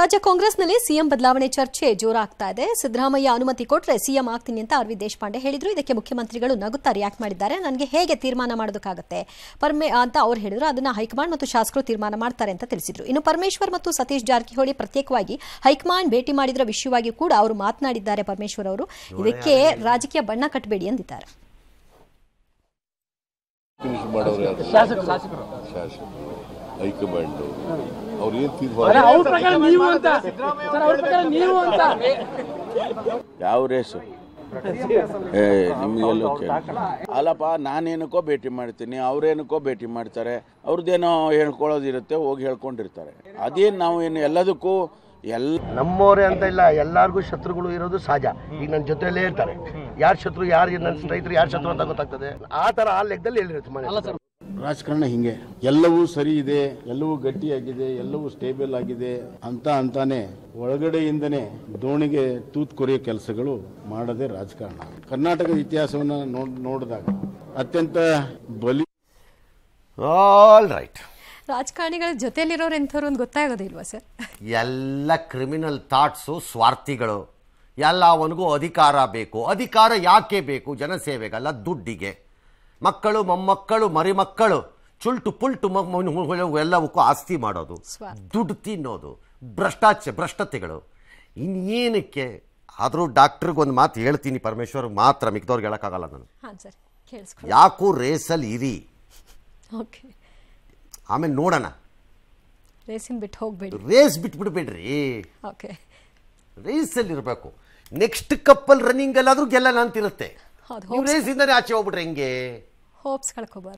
ರಾಜ್ಯ ಕಾಂಗ್ರೆಸ್ನಲ್ಲಿ ಸಿಎಂ ಬದಲಾವಣೆ ಚರ್ಚೆ ಜೋರಾಗ್ತಾ ಇದೆ ಸಿದ್ದರಾಮಯ್ಯ ಅನುಮತಿ ಕೊಟ್ಟರೆ ಸಿಎಂ ಆಗ್ತೀನಿ ಅಂತ ಅರವಿಂದ್ ದೇಶಪಾಂಡೆ ಹೇಳಿದ್ರು ಇದಕ್ಕೆ ಮುಖ್ಯಮಂತ್ರಿಗಳು ನಗುತ್ತಾ ರಿಯಾಕ್ಟ್ ಮಾಡಿದ್ದಾರೆ ನನಗೆ ಹೇಗೆ ತೀರ್ಮಾನ ಮಾಡೋದಕ್ಕಾಗುತ್ತೆ ಪರ್ಮೆ ಅಂತ ಅವರು ಹೇಳಿದ್ರು ಅದನ್ನ ಹೈಕಮಾಂಡ್ ಮತ್ತು ಶಾಸಕರು ತೀರ್ಮಾನ ಮಾಡ್ತಾರೆ ಅಂತ ತಿಳಿಸಿದ್ರು ಇನ್ನು ಪರಮೇಶ್ವರ್ ಮತ್ತು ಸತೀಶ್ ಜಾರಕಿಹೊಳಿ ಪ್ರತ್ಯೇಕವಾಗಿ ಹೈಕಮಾಂಡ್ ಭೇಟಿ ಮಾಡಿದ್ರ ವಿಷಯವಾಗಿ ಕೂಡ ಅವರು ಮಾತನಾಡಿದ್ದಾರೆ ಪರಮೇಶ್ವರ್ ಅವರು ಇದಕ್ಕೆ ರಾಜಕೀಯ ಬಣ್ಣ ಕಟ್ಟಬೇಡಿ ಎಂದಿದ್ದಾರೆ ಶಾಸಕರು ಹೈಕಮಾಂಡ್ ಅವ್ರು ಏನು ತೀರ್ಮಾನ ಯಾವ ರೇಸು ಅಲ್ಲಪ್ಪ ನಾನೇನಕ್ಕೋ ಭೇಟಿ ಮಾಡ್ತೀನಿ ಅವ್ರೇನಕ್ಕೋ ಭೇಟಿ ಮಾಡ್ತಾರೆ ಅವ್ರದ್ದೇನೋ ಹೇಳ್ಕೊಳ್ಳೋದಿರುತ್ತೆ ಹೋಗಿ ಹೇಳ್ಕೊಂಡಿರ್ತಾರೆ ಅದೇನು ನಾವು ಏನು ಎಲ್ಲದಕ್ಕೂ ಎಲ್ಲ ನಮ್ಮವರೇ ಅಂತ ಇಲ್ಲ ಎಲ್ಲಾರ್ಗು ಶತ್ರುಗಳು ಇರೋದು ಸಹಜ ಈಗ ನನ್ನ ಜೊತೆಯಲ್ಲೇ ಇರ್ತಾರೆ ಯಾರು ಶತ್ರು ಯಾರು ನನ್ನ ಸ್ನೇಹಿತರು ಯಾರು ಶತ್ರು ಅಂತ ಗೊತ್ತಾಗ್ತದೆ ಆ ತರ ಆ ಲೆಕ್ಕದಲ್ಲಿ ಹೇಳಿರುತ್ತೆ ಮನೆ ರಾಜಕಾರಣ ಹಿಂಗೆ ಎಲ್ಲವೂ ಸರಿ ಇದೆ ಎಲ್ಲವೂ ಗಟ್ಟಿಯಾಗಿದೆ ಎಲ್ಲವೂ ಸ್ಟೇಬಲ್ ಆಗಿದೆ ಅಂತ ಅಂತಾನೆ ಒಳಗಡೆಯಿಂದನೇ ದೋಣಿಗೆ ತೂತ್ ಕೊರಿಯೋ ಕೆಲಸಗಳು ಮಾಡದೆ ರಾಜಕಾರಣ ಕರ್ನಾಟಕದ ಇತಿಹಾಸವನ್ನು ನೋಡಿದಾಗ ಅತ್ಯಂತ ಬಲಿ ಆಲ್ ರೈಟ್ ರಾಜಕಾರಣಿಗಳ ಜೊತೆಯಲ್ಲಿರೋರು ಎಂಥವ್ರು ಅಂತ ಗೊತ್ತಾಗೋದಿಲ್ವಾ ಸರ್ ಎಲ್ಲ ಕ್ರಿಮಿನಲ್ ಥಾಟ್ಸು ಸ್ವಾರ್ಥಿಗಳು ಎಲ್ಲ ಅವನಿಗೂ ಅಧಿಕಾರ ಬೇಕು ಅಧಿಕಾರ ಯಾಕೆ ಬೇಕು ಜನಸೇವೆಗಲ್ಲ ದುಡ್ಡಿಗೆ ಮಕ್ಕಳು ಮೊಮ್ಮಕ್ಕಳು ಮರಿಮಕ್ಕಳು ಚುಲ್ಟು ಪುಲ್ಟು ಎಲ್ಲವಕ್ಕೂ ಆಸ್ತಿ ಮಾಡೋದು ದುಡ್ಡು ತಿನ್ನೋದು ಭ್ರಷ್ಟಾಚಾರ ಭ್ರಷ್ಟತೆಗಳು ಇನ್ನೇನಕ್ಕೆ ಆದರೂ ಒಂದು ಮಾತು ಹೇಳ್ತೀನಿ ಪರಮೇಶ್ವರ್ ಮಾತ್ರ ಮಿಕ್ದವ್ರಿಗೆ ಹೇಳೋಕ್ಕಾಗಲ್ಲ ನಾನು ಯಾಕೂ ರೇಸಲ್ಲಿ ಇರಿ ಆಮೇಲೆ ನೋಡೋಣ ಬಿಟ್ಟು ಹೋಗ್ಬೇಡಿ ರೇಸ್ ಬಿಟ್ಬಿಡ್ಬೇಡ್ರಿ ರೇಸಲ್ಲಿ ಇರಬೇಕು ನೆಕ್ಸ್ಟ್ ಕಪ್ಪಲ್ ರನ್ನಿಂಗ್ ಅಲ್ಲಾದ್ರೂ ಗೆಲ್ಲಲ್ಲ ಅಂತಿರುತ್ತೆ ರೇಸ್ ಆಚೆ ಹೋಗ್ಬಿಡ್ರಿ ಹೆಂಗೆ ಹೋಪ್ಸ್ ಕಳ್ಕೊಬಾರ್ದು